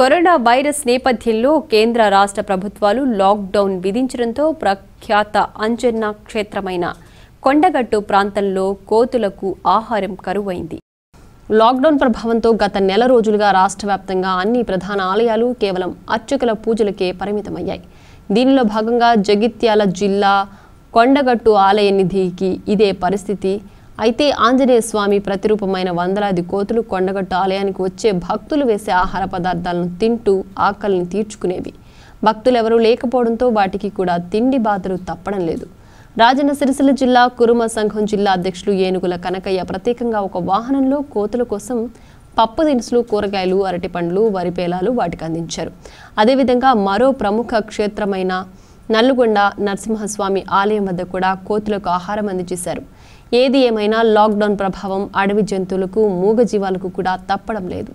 corona virus నేపథ్యంలో కేంద్ర రాష్ట్ర ప్రభుత్వాలు లాక్డౌన్ విధించడంతో ప్రఖ్యాత అంజన్న క్షేత్రమైన కొండగట్టు ప్రాంతంలో కోతులకు ఆహారం కరువైంది లాక్డౌన్ ప్రభావంతో గత నెల రోజులుగా రాష్ట్ర వ్యాప్తంగా అన్ని ప్రధాన ఆలయాలు కేవలం అర్చకుల పూజలకే పరిమితమయ్యాయి దీనిలో భాగంగా జగిత్యాల జిల్లా కొండగట్టు ఆలయ నిధికి ఇదే పరిస్థితి అయితే ఆంజనేయ స్వామి ప్రతిరూపమైన వందలాది కోతులు కొండగట్టు ఆలయానికి వచ్చే భక్తులు వేసే ఆహార పదార్థాలను తింటూ ఆకలిని తీర్చుకునేవి భక్తులెవరూ లేకపోవడంతో వాటికి కూడా తిండి బాధలు తప్పడం లేదు రాజన్న సిరిసిల్ల జిల్లా కురుమ సంఘం జిల్లా అధ్యక్షులు ఏనుగుల కనకయ్య ప్రత్యేకంగా ఒక వాహనంలో కోతుల కోసం పప్పు దినుసులు కూరగాయలు అరటిపండ్లు వరిపేలాలు వాటికి అందించారు అదేవిధంగా మరో ప్రముఖ క్షేత్రమైన నల్గొండ నరసింహస్వామి ఆలయం వద్ద కూడా కోతులకు ఆహారం అందజేశారు ఏది ఏమైనా లాక్డౌన్ ప్రభావం అడవి జంతువులకు మూగజీవాలకు కూడా తప్పడం లేదు